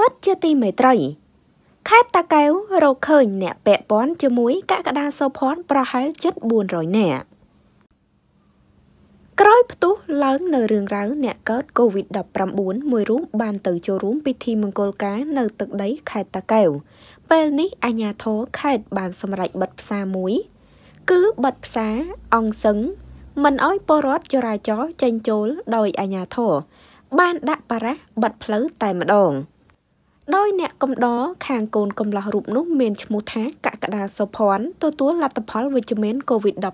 មិត្តជាទីមេត្រីខេត្តតាកែវរកឃើញអ្នកពាក់ព័ន្ធជាមួយកក្កដាសោភ័ណ្ឌប្រហែលជិត400នាក់ក្រោយផ្ទុះឡើងនៅរឿងរ៉ាវអ្នកកើត COVID-19 មួយរូបបានទៅចូលរួមពិធីមង្គលការនៅទឹកដីខេត្តតាកែវពេលនេះអាជ្ញាធរខេត្តបានសម្រេចបិទផ្សារមួយ គឺបិទផ្សារអង្គសឹងមិនអោយពលរដ្ឋចរាចរចេញចូលដោយអាជ្ញាធរបានដាក់បារះបិទផ្លូវតែម្ដង។ដោយអ្នកកំដរខាងកូនកំឡោះរូបនោះមានឈ្មោះថាកកដាសុភ័ណ្ឌទទួលលទ្ធផលវិជ្ជមាន COVID-19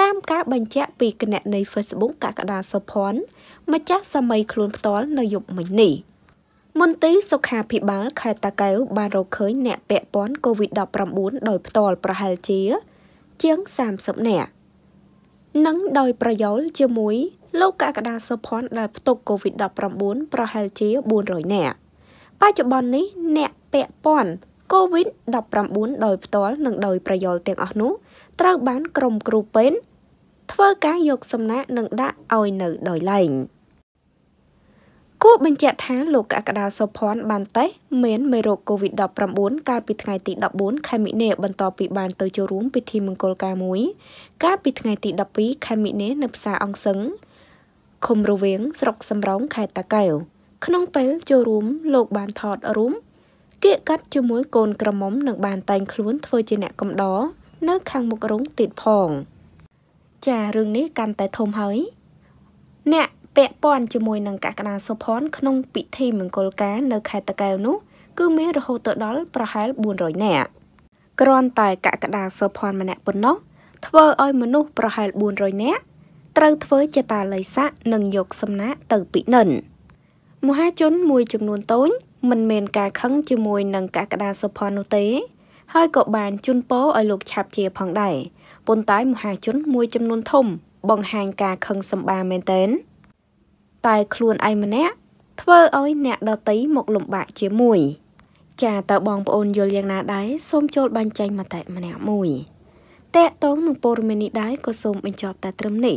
តាមការបញ្ជាក់ពីគណនី Facebook កកដាសុភ័ណ្ឌម្ចាស់សម័យខ្លួនផ្ទាល់នៅយប់មិញនេះមន្ត្រីសុខាភិបាលខេត្តតាកែវបានរកឃើញអ្នកពាក់ព័ន្ធ COVID-19 ដោយផ្ទាល់ប្រហែលជា ជាង30នាក់និងដោយ ប្រយោលជាមួយលោកកកដាសុភ័ណ្ឌដែលផ្ទុក COVID-19 ប្រហែលជា400នាក់បច្ចុប្បន្ននេះអ្នកពាក់ព័ន្ធ COVID-19 ដោយផ្ទាល់និងដោយប្រយោលទាំងអស់នោះ ត្រូវបាន ក្រុមគ្រូពេទ្យធ្វើការយកសំណាក់និងដាក់ឲ្យនៅដោយឡែងគួរបញ្ជាក់ថាលោកកក្កដាសុភ័ណ្ឌបានតេស្តមាន មេរោគ COVID-19 កាលពីថ្ងៃទី14ខែមិនិលបន្ទាប់ពីបាន ទៅចូលរួមពិធីមង្គលការមួយកាលពីថ្ងៃទី12ខែមិនិលនៅផ្សារអង្គសឹងឃុំរវៀងស្រុកសំរោងខេត្តតាកែវ។ក្នុងពេលចូលរួមលោកបានថតរូបគៀកកាត់ជាមួយកូនក្រមុំនិងបានតែងខ្លួនធ្វើជាអ្នកកំដរនៅខាងមុខរោងទៀតផងចារឿងនេះកាន់តែធំហើយ អ្នកពាក់ព័ន្ធជាមួយនឹងកក្កដាសុផាន់ក្នុងពិធីមង្គលការនៅខេត្តតាកែវនោះ គឺមានរហូតទៅដល់ប្រហែល400នាក់គ្រាន់តែកក្កដាសុផាន់ម្នាក់ប៉ុណ្ណោះធ្វើឲ្យមនុស្សប្រហែល400នាក់ត្រូវធ្វើជាតាល័យស័កនិងយកសំណាកទៅពិនិត្យមហាជនមួយចំនួនតូច មិនមានការខឹងជាមួយនឹងកាកដាសុផននោះទេហើយក៏បានជូនពរឲ្យលោក ឆាប់ជាផងដែរប៉ុន្តែមហាជនមួយចំនួនធំ បង្ហាញការខឹងសម្បាមែនទែនតែខ្លួនឯងម្នាក់ធ្វើឲ្យអ្នកដតីមកលំបាកជាមួយ ចាតើបងប្អូនយល់យ៉ាងណា ដែរសូមចូលបញ្ចេញមតិម្នាក់មួយតកតងនឹងព័ត៌មាននេះដែរក៏សូមបញ្ចប់ តែត្រឹមនេះ